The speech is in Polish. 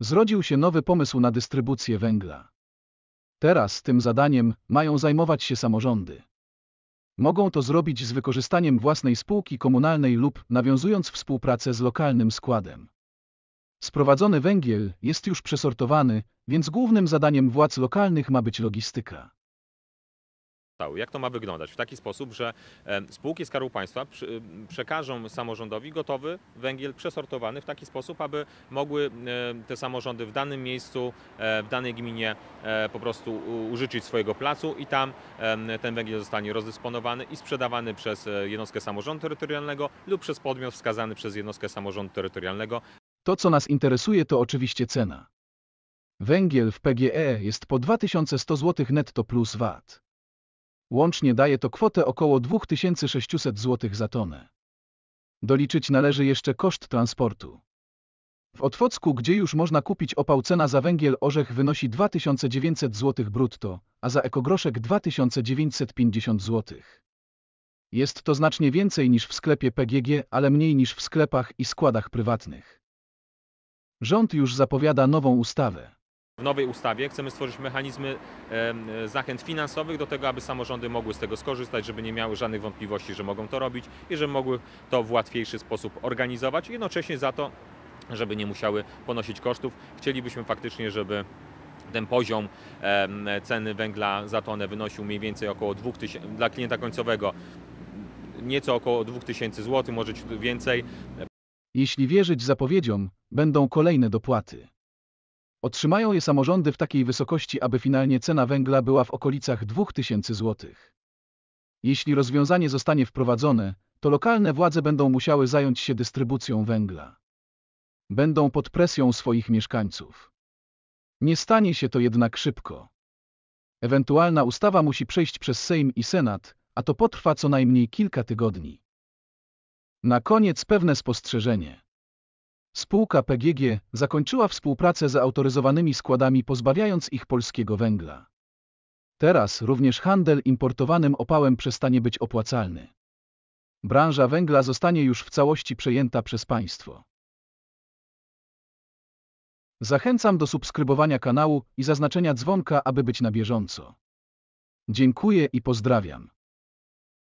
zrodził się nowy pomysł na dystrybucję węgla. Teraz tym zadaniem mają zajmować się samorządy. Mogą to zrobić z wykorzystaniem własnej spółki komunalnej lub nawiązując współpracę z lokalnym składem. Sprowadzony węgiel jest już przesortowany, więc głównym zadaniem władz lokalnych ma być logistyka. Jak to ma wyglądać? W taki sposób, że e, spółki Skarbu Państwa e, przekażą samorządowi gotowy węgiel przesortowany w taki sposób, aby mogły e, te samorządy w danym miejscu, w danej gminie po prostu użyczyć swojego placu i tam ten węgiel zostanie rozdysponowany i sprzedawany przez jednostkę samorządu terytorialnego lub przez podmiot wskazany przez jednostkę samorządu terytorialnego. To, co nas interesuje, to oczywiście cena. Węgiel w PGE jest po 2100 zł netto plus VAT. Łącznie daje to kwotę około 2600 zł za tonę. Doliczyć należy jeszcze koszt transportu. W Otwocku, gdzie już można kupić opał, cena za węgiel orzech wynosi 2900 zł brutto, a za ekogroszek 2950 zł. Jest to znacznie więcej niż w sklepie PGG, ale mniej niż w sklepach i składach prywatnych. Rząd już zapowiada nową ustawę. W nowej ustawie chcemy stworzyć mechanizmy zachęt finansowych do tego, aby samorządy mogły z tego skorzystać, żeby nie miały żadnych wątpliwości, że mogą to robić i że mogły to w łatwiejszy sposób organizować. Jednocześnie za to, żeby nie musiały ponosić kosztów, chcielibyśmy faktycznie, żeby ten poziom ceny węgla za tonę wynosił mniej więcej około 2000 dla klienta końcowego nieco około 2000 zł, może więcej. Jeśli wierzyć zapowiedziom, będą kolejne dopłaty. Otrzymają je samorządy w takiej wysokości, aby finalnie cena węgla była w okolicach 2000 zł. Jeśli rozwiązanie zostanie wprowadzone, to lokalne władze będą musiały zająć się dystrybucją węgla. Będą pod presją swoich mieszkańców. Nie stanie się to jednak szybko. Ewentualna ustawa musi przejść przez Sejm i Senat, a to potrwa co najmniej kilka tygodni. Na koniec pewne spostrzeżenie. Spółka PGG zakończyła współpracę z autoryzowanymi składami pozbawiając ich polskiego węgla. Teraz również handel importowanym opałem przestanie być opłacalny. Branża węgla zostanie już w całości przejęta przez państwo. Zachęcam do subskrybowania kanału i zaznaczenia dzwonka, aby być na bieżąco. Dziękuję i pozdrawiam.